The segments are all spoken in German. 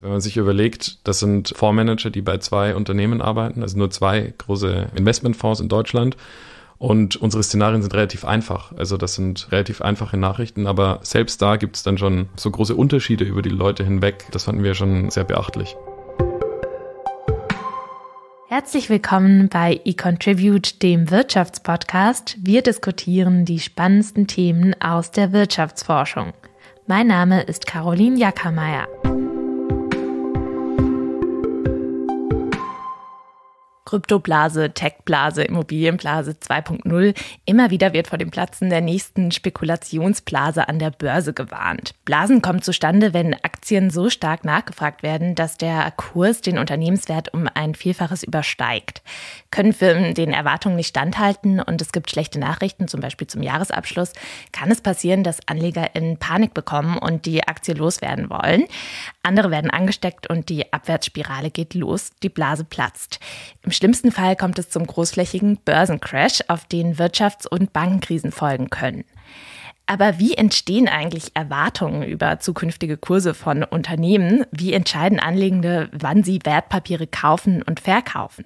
Wenn man sich überlegt, das sind Fondsmanager, die bei zwei Unternehmen arbeiten, also nur zwei große Investmentfonds in Deutschland. Und unsere Szenarien sind relativ einfach. Also das sind relativ einfache Nachrichten, aber selbst da gibt es dann schon so große Unterschiede über die Leute hinweg. Das fanden wir schon sehr beachtlich. Herzlich willkommen bei eContribute, dem Wirtschaftspodcast. Wir diskutieren die spannendsten Themen aus der Wirtschaftsforschung. Mein Name ist Caroline Jackermeier. Kryptoblase, Techblase, Immobilienblase 2.0. Immer wieder wird vor dem Platzen der nächsten Spekulationsblase an der Börse gewarnt. Blasen kommen zustande, wenn Aktien Aktien so stark nachgefragt werden, dass der Kurs den Unternehmenswert um ein Vielfaches übersteigt. Können Firmen den Erwartungen nicht standhalten und es gibt schlechte Nachrichten, zum Beispiel zum Jahresabschluss, kann es passieren, dass Anleger in Panik bekommen und die Aktie loswerden wollen. Andere werden angesteckt und die Abwärtsspirale geht los, die Blase platzt. Im schlimmsten Fall kommt es zum großflächigen Börsencrash, auf den Wirtschafts- und Bankenkrisen folgen können. Aber wie entstehen eigentlich Erwartungen über zukünftige Kurse von Unternehmen? Wie entscheiden Anlegende, wann sie Wertpapiere kaufen und verkaufen?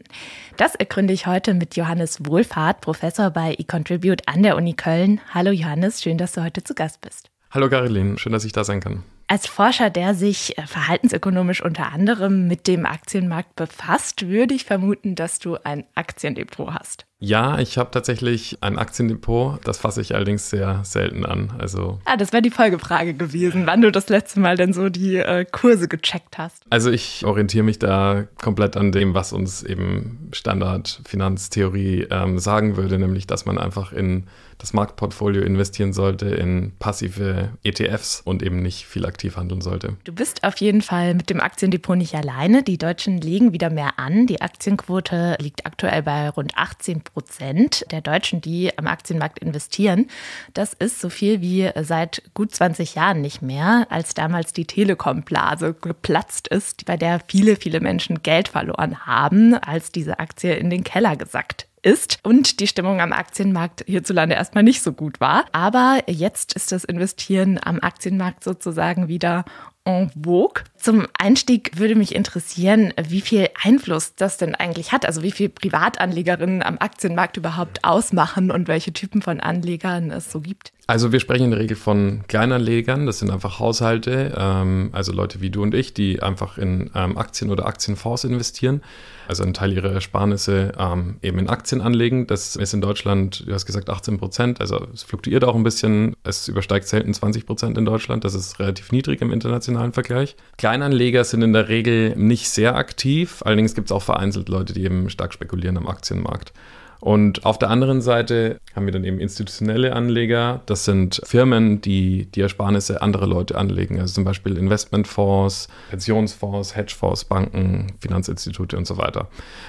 Das ergründe ich heute mit Johannes Wohlfahrt, Professor bei eContribute an der Uni Köln. Hallo Johannes, schön, dass du heute zu Gast bist. Hallo Caroline, schön, dass ich da sein kann. Als Forscher, der sich äh, verhaltensökonomisch unter anderem mit dem Aktienmarkt befasst, würde ich vermuten, dass du ein Aktiendepot hast. Ja, ich habe tatsächlich ein Aktiendepot. Das fasse ich allerdings sehr selten an. Also ah, das wäre die Folgefrage gewesen, wann du das letzte Mal denn so die äh, Kurse gecheckt hast. Also ich orientiere mich da komplett an dem, was uns eben Standard Finanztheorie ähm, sagen würde, nämlich dass man einfach in das Marktportfolio investieren sollte in passive ETFs und eben nicht viel aktiv handeln sollte. Du bist auf jeden Fall mit dem Aktiendepot nicht alleine. Die Deutschen legen wieder mehr an. Die Aktienquote liegt aktuell bei rund 18 Prozent der Deutschen, die am Aktienmarkt investieren. Das ist so viel wie seit gut 20 Jahren nicht mehr, als damals die Telekom-Blase geplatzt ist, bei der viele, viele Menschen Geld verloren haben, als diese Aktie in den Keller gesackt ist und die Stimmung am Aktienmarkt hierzulande erstmal nicht so gut war. Aber jetzt ist das Investieren am Aktienmarkt sozusagen wieder en vogue. Zum Einstieg würde mich interessieren, wie viel Einfluss das denn eigentlich hat, also wie viel Privatanlegerinnen am Aktienmarkt überhaupt ausmachen und welche Typen von Anlegern es so gibt. Also wir sprechen in der Regel von Kleinanlegern, das sind einfach Haushalte, ähm, also Leute wie du und ich, die einfach in ähm, Aktien oder Aktienfonds investieren, also einen Teil ihrer Ersparnisse ähm, eben in Aktien anlegen. Das ist in Deutschland, du hast gesagt, 18 Prozent, also es fluktuiert auch ein bisschen, es übersteigt selten 20 Prozent in Deutschland, das ist relativ niedrig im internationalen Vergleich. Kleinanleger sind in der Regel nicht sehr aktiv, allerdings gibt es auch vereinzelt Leute, die eben stark spekulieren am Aktienmarkt. Und auf der anderen Seite haben wir dann eben institutionelle Anleger. Das sind Firmen, die die Ersparnisse anderer Leute anlegen. Also zum Beispiel Investmentfonds, Pensionsfonds, Hedgefonds, Banken, Finanzinstitute und so weiter.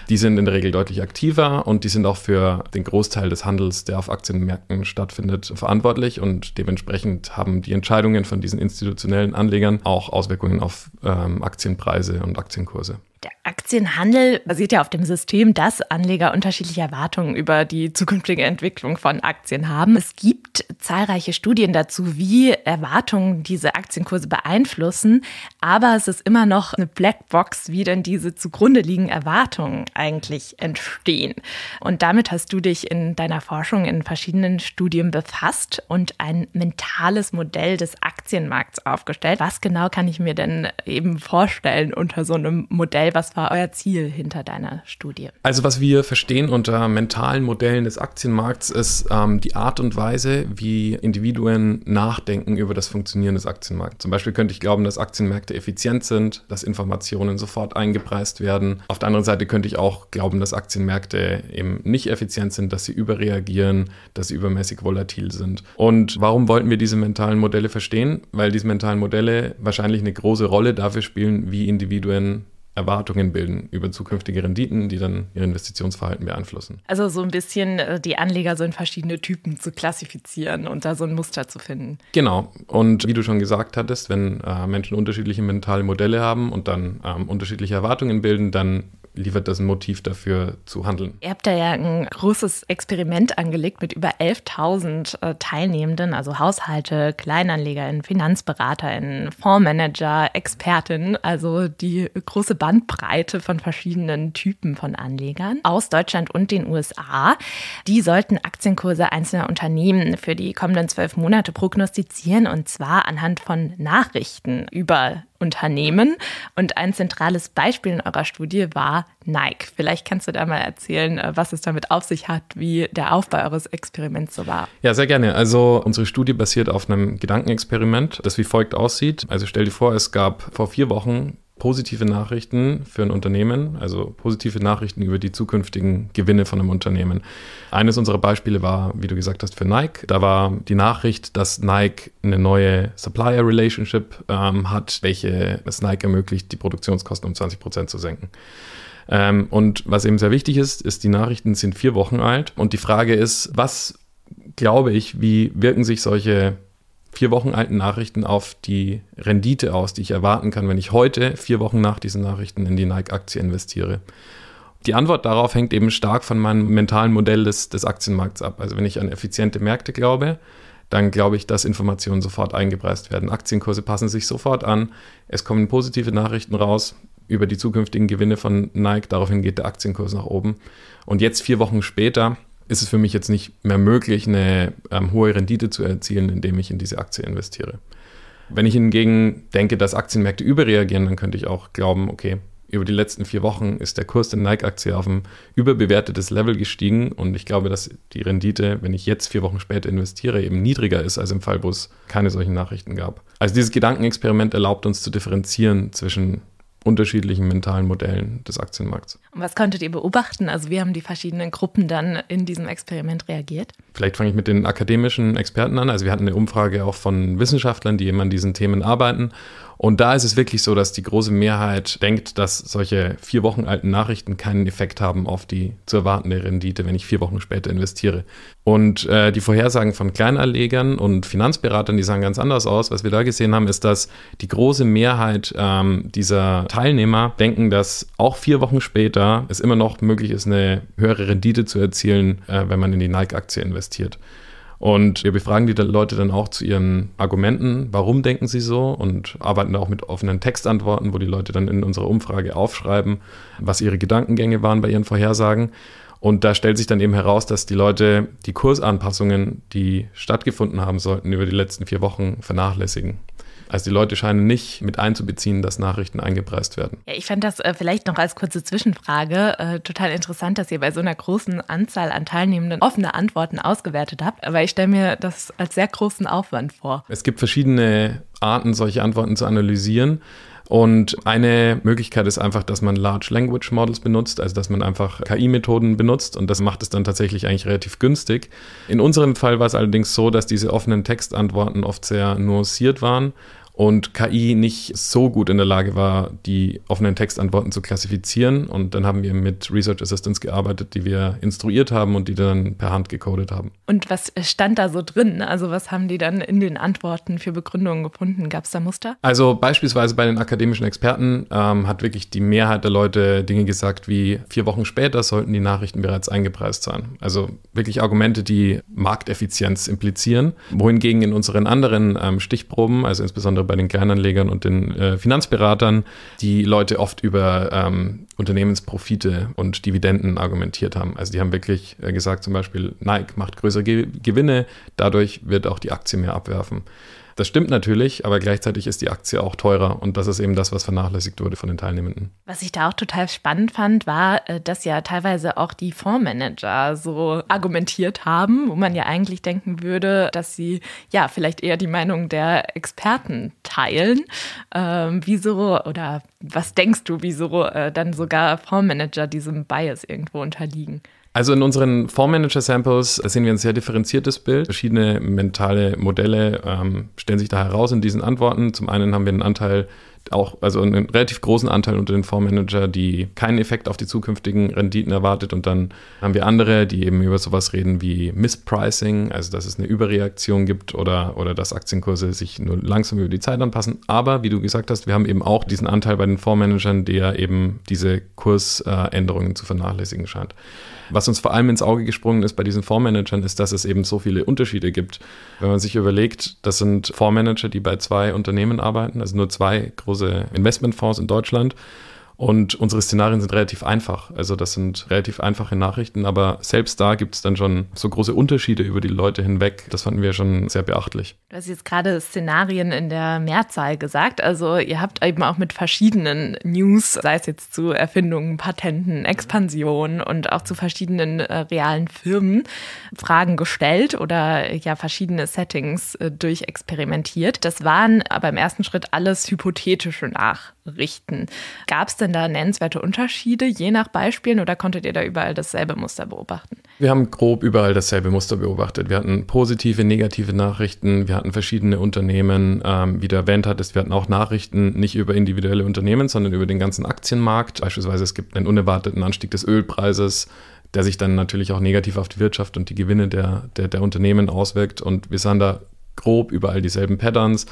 Die sind in der Regel deutlich aktiver und die sind auch für den Großteil des Handels, der auf Aktienmärkten stattfindet, verantwortlich. Und dementsprechend haben die Entscheidungen von diesen institutionellen Anlegern auch Auswirkungen auf ähm, Aktienpreise und Aktienkurse. Der Aktienhandel basiert ja auf dem System, dass Anleger unterschiedliche Erwartungen Bewertung über die zukünftige Entwicklung von Aktien haben. Es gibt zahlreiche Studien dazu, wie Erwartungen diese Aktienkurse beeinflussen, aber es ist immer noch eine Blackbox, wie denn diese zugrunde liegenden Erwartungen eigentlich entstehen. Und damit hast du dich in deiner Forschung in verschiedenen Studien befasst und ein mentales Modell des Aktienmarkts aufgestellt. Was genau kann ich mir denn eben vorstellen unter so einem Modell? Was war euer Ziel hinter deiner Studie? Also was wir verstehen unter mental fundamentalen Modellen des Aktienmarkts ist ähm, die Art und Weise, wie Individuen nachdenken über das Funktionieren des Aktienmarkts. Zum Beispiel könnte ich glauben, dass Aktienmärkte effizient sind, dass Informationen sofort eingepreist werden. Auf der anderen Seite könnte ich auch glauben, dass Aktienmärkte eben nicht effizient sind, dass sie überreagieren, dass sie übermäßig volatil sind. Und warum wollten wir diese mentalen Modelle verstehen? Weil diese mentalen Modelle wahrscheinlich eine große Rolle dafür spielen, wie Individuen Erwartungen bilden über zukünftige Renditen, die dann ihr Investitionsverhalten beeinflussen. Also so ein bisschen äh, die Anleger so in verschiedene Typen zu klassifizieren und da so ein Muster zu finden. Genau. Und wie du schon gesagt hattest, wenn äh, Menschen unterschiedliche mentale Modelle haben und dann ähm, unterschiedliche Erwartungen bilden, dann liefert das ein Motiv dafür zu handeln. Ihr habt da ja ein großes Experiment angelegt mit über 11.000 äh, Teilnehmenden, also Haushalte, KleinanlegerInnen, FinanzberaterInnen, Fondsmanager, ExpertInnen, also die große Bandbreite von verschiedenen Typen von Anlegern aus Deutschland und den USA. Die sollten Aktienkurse einzelner Unternehmen für die kommenden zwölf Monate prognostizieren und zwar anhand von Nachrichten über Unternehmen. Und ein zentrales Beispiel in eurer Studie war Nike. Vielleicht kannst du da mal erzählen, äh, was es damit auf sich hat, wie der Aufbau eures Experiments so war. Ja, sehr gerne. Also unsere Studie basiert auf einem Gedankenexperiment, das wie folgt aussieht. Also stell dir vor, es gab vor vier Wochen positive Nachrichten für ein Unternehmen, also positive Nachrichten über die zukünftigen Gewinne von einem Unternehmen. Eines unserer Beispiele war, wie du gesagt hast, für Nike. Da war die Nachricht, dass Nike eine neue Supplier-Relationship ähm, hat, welche es Nike ermöglicht, die Produktionskosten um 20 Prozent zu senken. Ähm, und was eben sehr wichtig ist, ist, die Nachrichten sind vier Wochen alt. Und die Frage ist, was glaube ich, wie wirken sich solche vier Wochen alten Nachrichten auf die Rendite aus, die ich erwarten kann, wenn ich heute, vier Wochen nach diesen Nachrichten, in die Nike-Aktie investiere. Die Antwort darauf hängt eben stark von meinem mentalen Modell des, des Aktienmarkts ab. Also wenn ich an effiziente Märkte glaube, dann glaube ich, dass Informationen sofort eingepreist werden. Aktienkurse passen sich sofort an. Es kommen positive Nachrichten raus über die zukünftigen Gewinne von Nike. Daraufhin geht der Aktienkurs nach oben. Und jetzt vier Wochen später ist es für mich jetzt nicht mehr möglich, eine ähm, hohe Rendite zu erzielen, indem ich in diese Aktie investiere. Wenn ich hingegen denke, dass Aktienmärkte überreagieren, dann könnte ich auch glauben, okay, über die letzten vier Wochen ist der Kurs der Nike-Aktie auf ein überbewertetes Level gestiegen und ich glaube, dass die Rendite, wenn ich jetzt vier Wochen später investiere, eben niedriger ist als im Fall, wo es keine solchen Nachrichten gab. Also dieses Gedankenexperiment erlaubt uns zu differenzieren zwischen unterschiedlichen mentalen Modellen des Aktienmarkts. Und was konntet ihr beobachten? Also wie haben die verschiedenen Gruppen dann in diesem Experiment reagiert? Vielleicht fange ich mit den akademischen Experten an. Also wir hatten eine Umfrage auch von Wissenschaftlern, die eben an diesen Themen arbeiten. Und da ist es wirklich so, dass die große Mehrheit denkt, dass solche vier Wochen alten Nachrichten keinen Effekt haben auf die zu erwartende Rendite, wenn ich vier Wochen später investiere. Und äh, die Vorhersagen von Kleinanlegern und Finanzberatern, die sahen ganz anders aus. Was wir da gesehen haben, ist, dass die große Mehrheit ähm, dieser Teilnehmer denken, dass auch vier Wochen später es immer noch möglich ist, eine höhere Rendite zu erzielen, äh, wenn man in die Nike-Aktie investiert. Und wir befragen die Leute dann auch zu ihren Argumenten, warum denken sie so und arbeiten da auch mit offenen Textantworten, wo die Leute dann in unserer Umfrage aufschreiben, was ihre Gedankengänge waren bei ihren Vorhersagen. Und da stellt sich dann eben heraus, dass die Leute die Kursanpassungen, die stattgefunden haben sollten, über die letzten vier Wochen vernachlässigen. Also die Leute scheinen nicht mit einzubeziehen, dass Nachrichten eingepreist werden. Ja, ich fand das äh, vielleicht noch als kurze Zwischenfrage äh, total interessant, dass ihr bei so einer großen Anzahl an Teilnehmenden offene Antworten ausgewertet habt. Aber ich stelle mir das als sehr großen Aufwand vor. Es gibt verschiedene Arten, solche Antworten zu analysieren. Und eine Möglichkeit ist einfach, dass man Large Language Models benutzt, also dass man einfach KI-Methoden benutzt und das macht es dann tatsächlich eigentlich relativ günstig. In unserem Fall war es allerdings so, dass diese offenen Textantworten oft sehr nuanciert waren und KI nicht so gut in der Lage war, die offenen Textantworten zu klassifizieren. Und dann haben wir mit Research Assistants gearbeitet, die wir instruiert haben und die dann per Hand gecodet haben. Und was äh, stand da so drin? Also was haben die dann in den Antworten für Begründungen gefunden? Gab es da Muster? Also beispielsweise bei den akademischen Experten ähm, hat wirklich die Mehrheit der Leute Dinge gesagt wie vier Wochen später sollten die Nachrichten bereits eingepreist sein. Also wirklich Argumente, die Markteffizienz implizieren. Wohingegen in unseren anderen ähm, Stichproben, also insbesondere insbesondere bei den Kleinanlegern und den äh, Finanzberatern, die Leute oft über ähm, Unternehmensprofite und Dividenden argumentiert haben. Also die haben wirklich äh, gesagt, zum Beispiel, Nike macht größere Ge Gewinne, dadurch wird auch die Aktie mehr abwerfen. Das stimmt natürlich, aber gleichzeitig ist die Aktie auch teurer und das ist eben das, was vernachlässigt wurde von den Teilnehmenden. Was ich da auch total spannend fand, war, äh, dass ja teilweise auch die Fondsmanager so argumentiert haben, wo man ja eigentlich denken würde, dass sie ja vielleicht eher die Meinung der Experten teilen. Ähm, wieso oder was denkst du, wieso äh, dann sogar Fondsmanager diesem Bias irgendwo unterliegen? Also in unseren Fondsmanager-Samples sehen wir ein sehr differenziertes Bild. Verschiedene mentale Modelle ähm, stellen sich da heraus in diesen Antworten. Zum einen haben wir einen Anteil auch, also einen relativ großen Anteil unter den Fondsmanager, die keinen Effekt auf die zukünftigen Renditen erwartet. Und dann haben wir andere, die eben über sowas reden wie Mispricing, also dass es eine Überreaktion gibt oder, oder dass Aktienkurse sich nur langsam über die Zeit anpassen. Aber wie du gesagt hast, wir haben eben auch diesen Anteil bei den Fondsmanagern, der eben diese Kursänderungen zu vernachlässigen scheint. Was uns vor allem ins Auge gesprungen ist bei diesen Fondsmanagern, ist, dass es eben so viele Unterschiede gibt. Wenn man sich überlegt, das sind Fondsmanager, die bei zwei Unternehmen arbeiten, also nur zwei große Investmentfonds in Deutschland. Und unsere Szenarien sind relativ einfach. Also das sind relativ einfache Nachrichten, aber selbst da gibt es dann schon so große Unterschiede über die Leute hinweg. Das fanden wir schon sehr beachtlich. Du hast jetzt gerade Szenarien in der Mehrzahl gesagt. Also ihr habt eben auch mit verschiedenen News, sei es jetzt zu Erfindungen, Patenten, Expansion und auch zu verschiedenen äh, realen Firmen Fragen gestellt oder äh, ja verschiedene Settings äh, durchexperimentiert. Das waren aber im ersten Schritt alles hypothetische Nachrichten richten. Gab es denn da nennenswerte Unterschiede je nach Beispielen oder konntet ihr da überall dasselbe Muster beobachten? Wir haben grob überall dasselbe Muster beobachtet. Wir hatten positive, negative Nachrichten, wir hatten verschiedene Unternehmen, ähm, wie du erwähnt hattest, wir hatten auch Nachrichten nicht über individuelle Unternehmen, sondern über den ganzen Aktienmarkt. Beispielsweise es gibt einen unerwarteten Anstieg des Ölpreises, der sich dann natürlich auch negativ auf die Wirtschaft und die Gewinne der, der, der Unternehmen auswirkt. Und wir sahen da grob überall dieselben Patterns,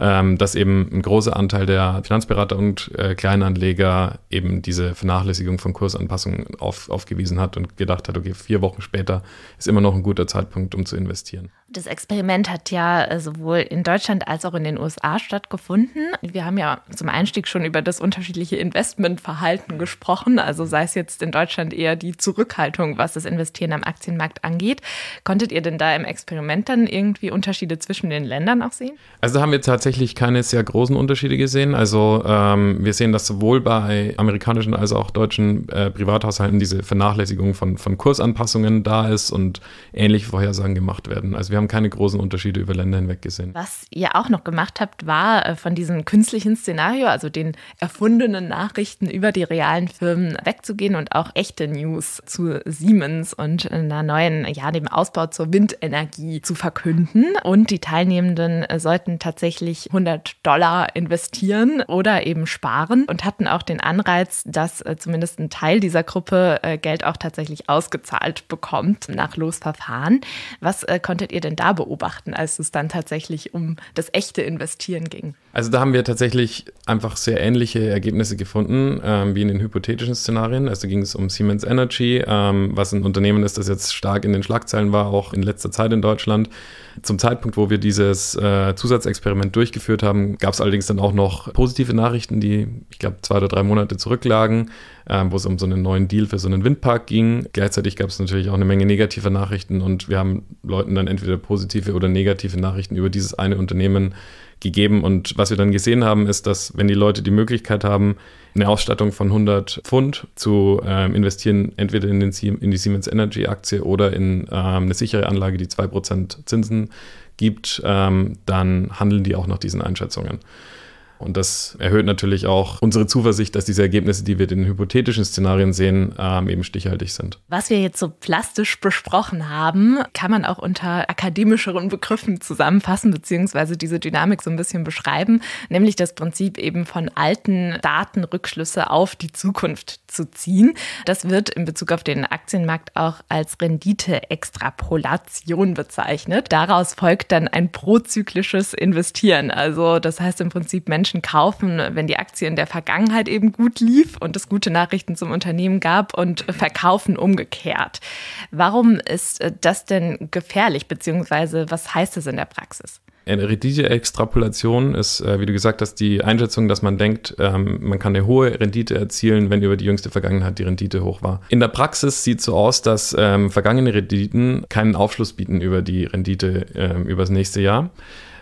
ähm, dass eben ein großer Anteil der Finanzberater und äh, Kleinanleger eben diese Vernachlässigung von Kursanpassungen auf, aufgewiesen hat und gedacht hat, okay, vier Wochen später ist immer noch ein guter Zeitpunkt, um zu investieren. Das Experiment hat ja äh, sowohl in Deutschland als auch in den USA stattgefunden. Wir haben ja zum Einstieg schon über das unterschiedliche Investmentverhalten gesprochen, also sei es jetzt in Deutschland eher die Zurückhaltung, was das Investieren am Aktienmarkt angeht. Konntet ihr denn da im Experiment dann irgendwie Unterschiede zwischen den Ländern auch sehen? Also haben wir tatsächlich keine sehr großen Unterschiede gesehen. Also ähm, wir sehen, dass sowohl bei amerikanischen als auch deutschen äh, Privathaushalten diese Vernachlässigung von, von Kursanpassungen da ist und ähnliche Vorhersagen gemacht werden. Also wir haben haben keine großen Unterschiede über Länder hinweg gesehen. Was ihr auch noch gemacht habt, war äh, von diesem künstlichen Szenario, also den erfundenen Nachrichten über die realen Firmen wegzugehen und auch echte News zu Siemens und einer neuen, ja, dem Ausbau zur Windenergie zu verkünden. Und die Teilnehmenden äh, sollten tatsächlich 100 Dollar investieren oder eben sparen und hatten auch den Anreiz, dass äh, zumindest ein Teil dieser Gruppe Geld auch tatsächlich ausgezahlt bekommt nach Losverfahren. Was konntet ihr denn denn da beobachten, als es dann tatsächlich um das echte Investieren ging? Also da haben wir tatsächlich einfach sehr ähnliche Ergebnisse gefunden ähm, wie in den hypothetischen Szenarien. Also ging es um Siemens Energy, ähm, was ein Unternehmen ist, das jetzt stark in den Schlagzeilen war, auch in letzter Zeit in Deutschland zum Zeitpunkt, wo wir dieses äh, Zusatzexperiment durchgeführt haben, gab es allerdings dann auch noch positive Nachrichten, die, ich glaube, zwei oder drei Monate zurücklagen, äh, wo es um so einen neuen Deal für so einen Windpark ging. Gleichzeitig gab es natürlich auch eine Menge negativer Nachrichten und wir haben Leuten dann entweder positive oder negative Nachrichten über dieses eine Unternehmen gegeben. Und was wir dann gesehen haben, ist, dass wenn die Leute die Möglichkeit haben, eine Ausstattung von 100 Pfund zu ähm, investieren, entweder in, den, in, die Siemens Energy Aktie oder in ähm, eine sichere Anlage, die 2% Zinsen gibt, ähm, dann handeln die auch nach diesen Einschätzungen. Und das erhöht natürlich auch unsere Zuversicht, dass diese Ergebnisse, die wir in den hypothetischen Szenarien sehen, ähm, eben stichhaltig sind. Was wir jetzt so plastisch besprochen haben, kann man auch unter akademischeren Begriffen zusammenfassen, beziehungsweise diese Dynamik so ein bisschen beschreiben, nämlich das Prinzip eben von alten Daten Rückschlüsse auf die Zukunft zu ziehen. Das wird in Bezug auf den Aktienmarkt auch als Rendite-Extrapolation bezeichnet. Daraus folgt dann ein prozyklisches Investieren. Also das heißt im Prinzip, Menschen, Menschen kaufen, wenn die Aktie in der Vergangenheit eben gut lief und es gute Nachrichten zum Unternehmen gab und verkaufen umgekehrt. Warum ist äh, das denn gefährlich, beziehungsweise was heißt das in der Praxis? Eine Diese Extrapolation ist, äh, wie du gesagt hast, die Einschätzung, dass man denkt, ähm, man kann eine hohe Rendite erzielen, wenn über die jüngste Vergangenheit die Rendite hoch war. In der Praxis sieht es so aus, dass ähm, vergangene Renditen keinen Aufschluss bieten über die Rendite ähm, übers nächste Jahr.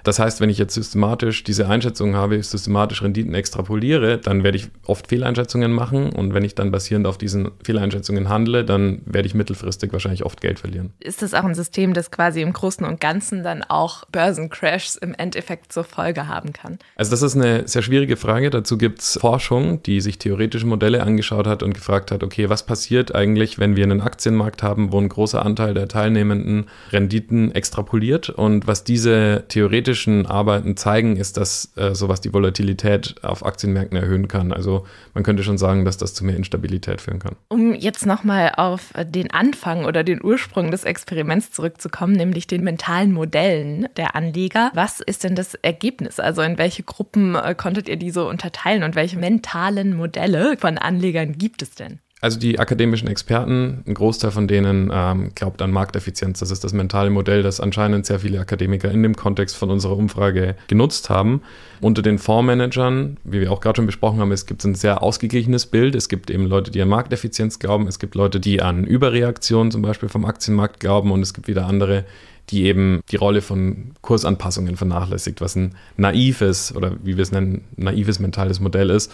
Das heißt, wenn ich jetzt systematisch diese Einschätzungen habe, systematisch Renditen extrapoliere, dann werde ich oft Fehleinschätzungen machen und wenn ich dann basierend auf diesen Fehleinschätzungen handle, dann werde ich mittelfristig wahrscheinlich oft Geld verlieren. Ist das auch ein System, das quasi im Großen und Ganzen dann auch Börsencrashs im Endeffekt zur Folge haben kann? Also das ist eine sehr schwierige Frage. Dazu gibt es Forschung, die sich theoretische Modelle angeschaut hat und gefragt hat, okay, was passiert eigentlich, wenn wir einen Aktienmarkt haben, wo ein großer Anteil der teilnehmenden Renditen extrapoliert und was diese theoretische theoretischen Arbeiten zeigen, ist, dass äh, sowas die Volatilität auf Aktienmärkten erhöhen kann. Also man könnte schon sagen, dass das zu mehr Instabilität führen kann. Um jetzt nochmal auf den Anfang oder den Ursprung des Experiments zurückzukommen, nämlich den mentalen Modellen der Anleger. Was ist denn das Ergebnis? Also in welche Gruppen äh, konntet ihr die so unterteilen und welche mentalen Modelle von Anlegern gibt es denn? also die akademischen Experten, ein Großteil von denen ähm, glaubt an Markteffizienz. Das ist das mentale Modell, das anscheinend sehr viele Akademiker in dem Kontext von unserer Umfrage genutzt haben. Unter den Fondsmanagern, wie wir auch gerade schon besprochen haben, es gibt ein sehr ausgeglichenes Bild. Es gibt eben Leute, die an Markteffizienz glauben. Es gibt Leute, die an Überreaktionen zum Beispiel vom Aktienmarkt glauben. Und es gibt wieder andere, die eben die Rolle von Kursanpassungen vernachlässigt, was ein naives oder wie wir es nennen, naives mentales Modell ist.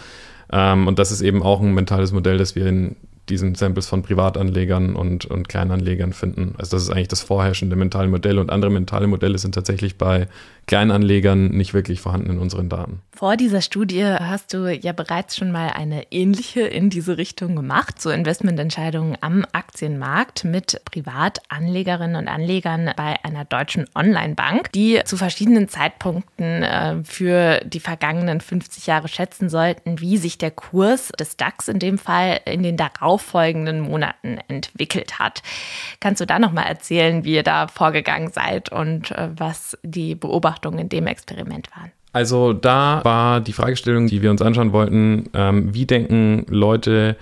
Ähm, und das ist eben auch ein mentales Modell, das wir in diesen Samples von Privatanlegern und, und Kleinanlegern finden. Also das ist eigentlich das vorherrschende mentale Modell und andere mentale Modelle sind tatsächlich bei Kleinanlegern nicht wirklich vorhanden in unseren Daten. Vor dieser Studie hast du ja bereits schon mal eine ähnliche in diese Richtung gemacht, so Investmententscheidungen am Aktienmarkt mit Privatanlegerinnen und Anlegern bei einer deutschen Online-Bank, die zu verschiedenen Zeitpunkten äh, für die vergangenen 50 Jahre schätzen sollten, wie sich der Kurs des DAX in dem Fall in den darauf darauffolgenden Monaten entwickelt hat. Kannst du da nochmal erzählen, wie ihr da vorgegangen seid und äh, was die Beobachtungen in dem Experiment waren? Also da war die Fragestellung, die wir uns anschauen wollten, ähm, wie denken Leute,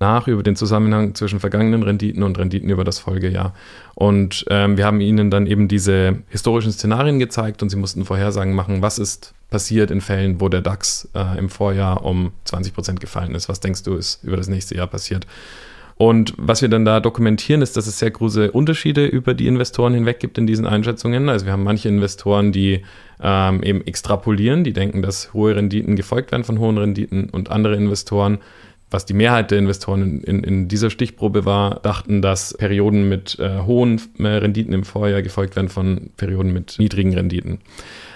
nach über den Zusammenhang zwischen vergangenen Renditen und Renditen über das Folgejahr. Und ähm, wir haben ihnen dann eben diese historischen Szenarien gezeigt und sie mussten Vorhersagen machen, was ist passiert in Fällen, wo der DAX äh, im Vorjahr um 20 Prozent gefallen ist. Was denkst du, ist über das nächste Jahr passiert? Und was wir dann da dokumentieren, ist, dass es sehr große Unterschiede über die Investoren hinweg gibt in diesen Einschätzungen. Also wir haben manche Investoren, die ähm, eben extrapolieren, die denken, dass hohe Renditen gefolgt werden von hohen Renditen und andere Investoren was die Mehrheit der Investoren in, in, in dieser Stichprobe war, dachten, dass Perioden mit äh, hohen äh, Renditen im Vorjahr gefolgt werden von Perioden mit niedrigen Renditen.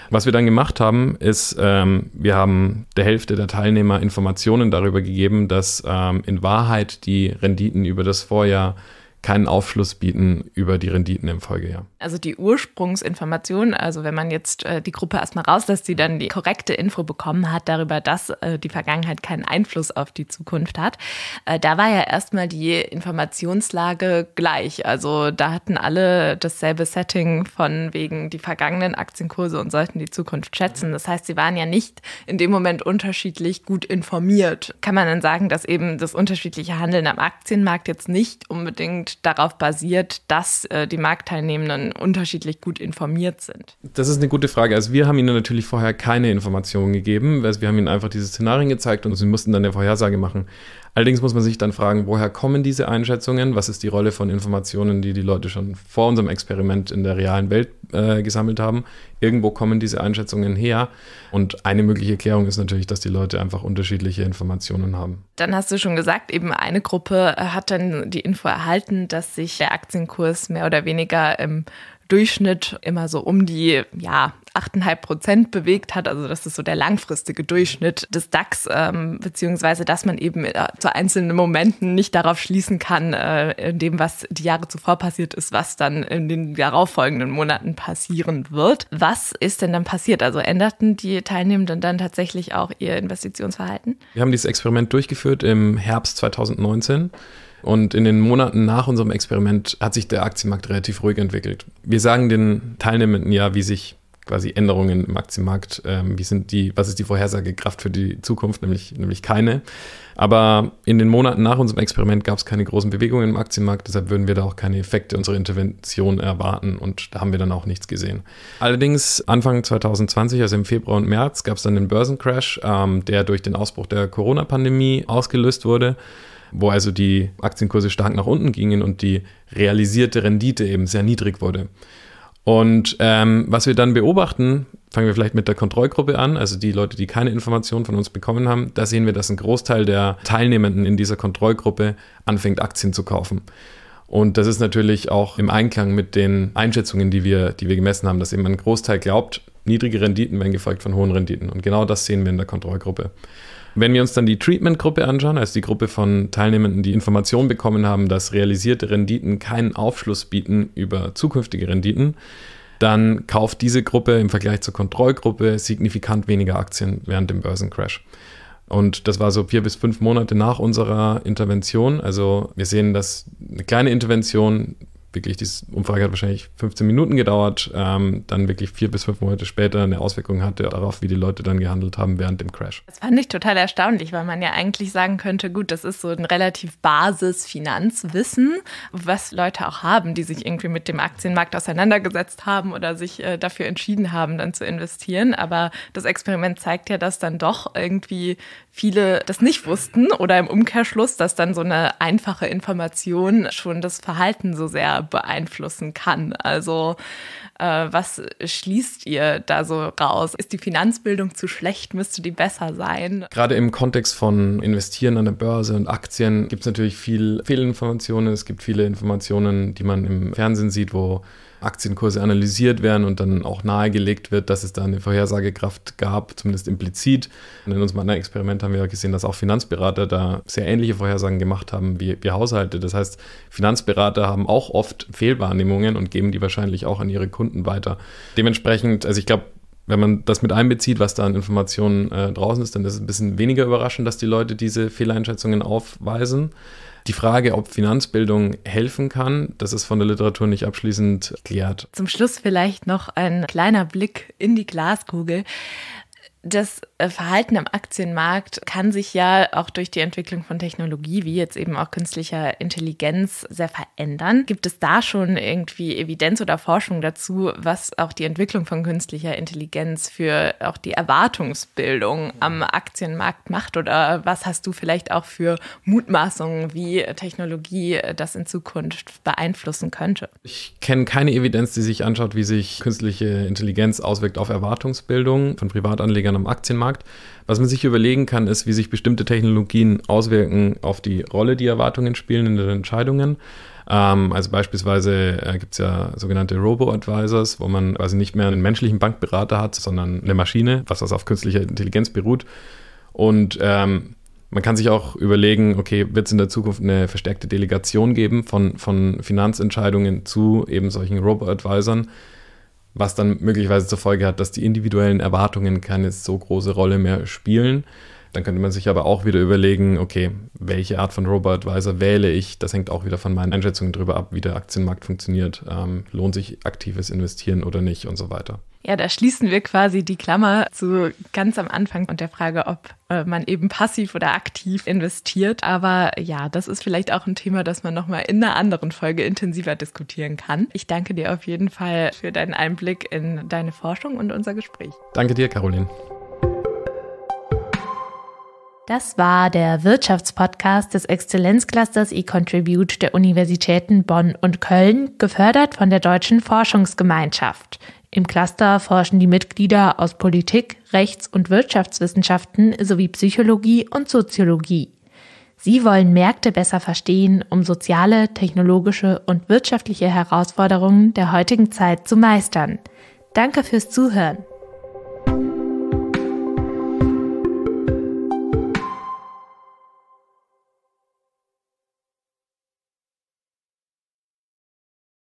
Was wir dann gemacht haben, ist, ähm, wir haben der Hälfte der Teilnehmer Informationen darüber gegeben, dass ähm, in Wahrheit die Renditen über das Vorjahr keinen Aufschluss bieten über die Renditen im Folgejahr. Also die Ursprungsinformation, also wenn man jetzt äh, die Gruppe erstmal rauslässt, die dann die korrekte Info bekommen hat darüber, dass äh, die Vergangenheit keinen Einfluss auf die Zukunft hat, äh, da war ja erstmal die Informationslage gleich. Also da hatten alle dasselbe Setting von wegen die vergangenen Aktienkurse und sollten die Zukunft schätzen. Das heißt, sie waren ja nicht in dem Moment unterschiedlich gut informiert. Kann man dann sagen, dass eben das unterschiedliche Handeln am Aktienmarkt jetzt nicht unbedingt darauf basiert, dass äh, die Marktteilnehmenden unterschiedlich gut informiert sind? Das ist eine gute Frage. Also wir haben ihnen natürlich vorher keine Informationen gegeben. Also wir haben ihnen einfach diese Szenarien gezeigt und sie mussten dann eine Vorhersage machen. Allerdings muss man sich dann fragen, woher kommen diese Einschätzungen? Was ist die Rolle von Informationen, die die Leute schon vor unserem Experiment in der realen Welt äh, gesammelt haben? Irgendwo kommen diese Einschätzungen her. Und eine mögliche Erklärung ist natürlich, dass die Leute einfach unterschiedliche Informationen haben. Dann hast du schon gesagt, eben eine Gruppe äh, hat dann die Info erhalten, dass sich der Aktienkurs mehr oder weniger im Durchschnitt immer so um die, ja, 8,5 Prozent bewegt hat. Also das ist so der langfristige Durchschnitt des DAX, ähm, beziehungsweise dass man eben äh, zu einzelnen Momenten nicht darauf schließen kann, äh, in dem, was die Jahre zuvor passiert ist, was dann in den darauffolgenden Monaten passieren wird. Was ist denn dann passiert? Also änderten die Teilnehmenden dann tatsächlich auch ihr Investitionsverhalten? Wir haben dieses Experiment durchgeführt im Herbst 2019. Und in den Monaten nach unserem Experiment hat sich der Aktienmarkt relativ ruhig entwickelt. Wir sagen den Teilnehmenden ja, wie sich quasi Änderungen im Aktienmarkt. Ähm, wie sind die, was ist die Vorhersagekraft für die Zukunft? Nämlich, nämlich keine. Aber in den Monaten nach unserem Experiment gab es keine großen Bewegungen im Aktienmarkt, deshalb würden wir da auch keine Effekte unserer Intervention erwarten und da haben wir dann auch nichts gesehen. Allerdings Anfang 2020, also im Februar und März, gab es dann den Börsencrash, ähm, der durch den Ausbruch der Corona-Pandemie ausgelöst wurde wo also die Aktienkurse stark nach unten gingen und die realisierte Rendite eben sehr niedrig wurde. Und ähm, was wir dann beobachten, fangen wir vielleicht mit der Kontrollgruppe an, also die Leute, die keine Informationen von uns bekommen haben, da sehen wir, dass ein Großteil der Teilnehmenden in dieser Kontrollgruppe anfängt, Aktien zu kaufen. Und das ist natürlich auch im Einklang mit den Einschätzungen, die wir, die wir gemessen haben, dass eben ein Großteil glaubt, niedrige Renditen werden gefolgt von hohen Renditen. Und genau das sehen wir in der Kontrollgruppe. Wenn wir uns dann die Treatment-Gruppe anschauen, also die Gruppe von Teilnehmenden, die Informationen bekommen haben, dass realisierte Renditen keinen Aufschluss bieten über zukünftige Renditen, dann kauft diese Gruppe im Vergleich zur Kontrollgruppe signifikant weniger Aktien während dem Börsencrash. Und das war so vier bis fünf Monate nach unserer Intervention. Also wir sehen, dass eine kleine Intervention wirklich, diese Umfrage hat wahrscheinlich 15 Minuten gedauert, ähm, dann wirklich vier bis fünf Monate später eine Auswirkung hatte darauf, wie die Leute dann gehandelt haben während dem Crash. Das fand ich total erstaunlich, weil man ja eigentlich sagen könnte, gut, das ist so ein relativ basis Finanzwissen, was Leute auch haben, die sich irgendwie mit dem Aktienmarkt auseinandergesetzt haben oder sich äh, dafür entschieden haben, dann zu investieren. Aber das Experiment zeigt ja, dass dann doch irgendwie viele das nicht wussten oder im Umkehrschluss, dass dann so eine einfache Information schon das Verhalten so sehr beeinflussen kann. Also äh, was schließt ihr da so raus? Ist die Finanzbildung zu schlecht? Müsste die besser sein? Gerade im Kontext von Investieren an der Börse und Aktien gibt es natürlich viel Fehlinformationen. Es gibt viele Informationen, die man im Fernsehen sieht, wo Aktienkurse analysiert werden und dann auch nahegelegt wird, dass es da eine Vorhersagekraft gab, zumindest implizit. Und in unserem anderen Experiment haben wir gesehen, dass auch Finanzberater da sehr ähnliche Vorhersagen gemacht haben wie, wie Haushalte. Das heißt, Finanzberater haben auch oft Fehlwahrnehmungen und geben die wahrscheinlich auch an ihre Kunden weiter. Dementsprechend, also ich glaube, wenn man das mit einbezieht, was da an Informationen äh, draußen ist, dann ist es ein bisschen weniger überraschend, dass die Leute diese Fehleinschätzungen aufweisen. Die Frage, ob Finanzbildung helfen kann, das ist von der Literatur nicht abschließend erklärt. Zum Schluss vielleicht noch ein kleiner Blick in die Glaskugel das äh, Verhalten am Aktienmarkt kann sich ja auch durch die Entwicklung von Technologie, wie jetzt eben auch künstlicher Intelligenz, sehr verändern. Gibt es da schon irgendwie Evidenz oder Forschung dazu, was auch die Entwicklung von künstlicher Intelligenz für auch die Erwartungsbildung am Aktienmarkt macht? Oder was hast du vielleicht auch für Mutmaßungen, wie Technologie äh, das in Zukunft beeinflussen könnte? Ich kenne keine Evidenz, die sich anschaut, wie sich künstliche Intelligenz auswirkt auf Erwartungsbildung von Privatanlegern gerne am Aktienmarkt. Was man sich überlegen kann, ist, wie sich bestimmte Technologien auswirken auf die Rolle, die Erwartungen spielen in den Entscheidungen. Ähm, also beispielsweise äh, gibt es ja sogenannte Robo-Advisors, wo man quasi nicht mehr einen menschlichen Bankberater hat, sondern eine Maschine, was das auf künstlicher Intelligenz beruht. Und ähm, man kann sich auch überlegen, okay, wird es in der Zukunft eine verstärkte Delegation geben von, von Finanzentscheidungen zu eben solchen Robo-Advisern? was dann möglicherweise zur Folge hat, dass die individuellen Erwartungen keine so große Rolle mehr spielen. Dann könnte man sich aber auch wieder überlegen, okay, welche Art von Robo-Advisor wähle ich? Das hängt auch wieder von meinen Einschätzungen darüber ab, wie der Aktienmarkt funktioniert. Ähm, lohnt sich aktives Investieren oder nicht und so weiter. Ja, da schließen wir quasi die Klammer zu ganz am Anfang und der Frage, ob äh, man eben passiv oder aktiv investiert. Aber ja, das ist vielleicht auch ein Thema, das man nochmal in einer anderen Folge intensiver diskutieren kann. Ich danke dir auf jeden Fall für deinen Einblick in deine Forschung und unser Gespräch. Danke dir, Caroline. Das war der Wirtschaftspodcast des Exzellenzclusters eContribute der Universitäten Bonn und Köln, gefördert von der Deutschen Forschungsgemeinschaft. Im Cluster forschen die Mitglieder aus Politik, Rechts- und Wirtschaftswissenschaften sowie Psychologie und Soziologie. Sie wollen Märkte besser verstehen, um soziale, technologische und wirtschaftliche Herausforderungen der heutigen Zeit zu meistern. Danke fürs Zuhören.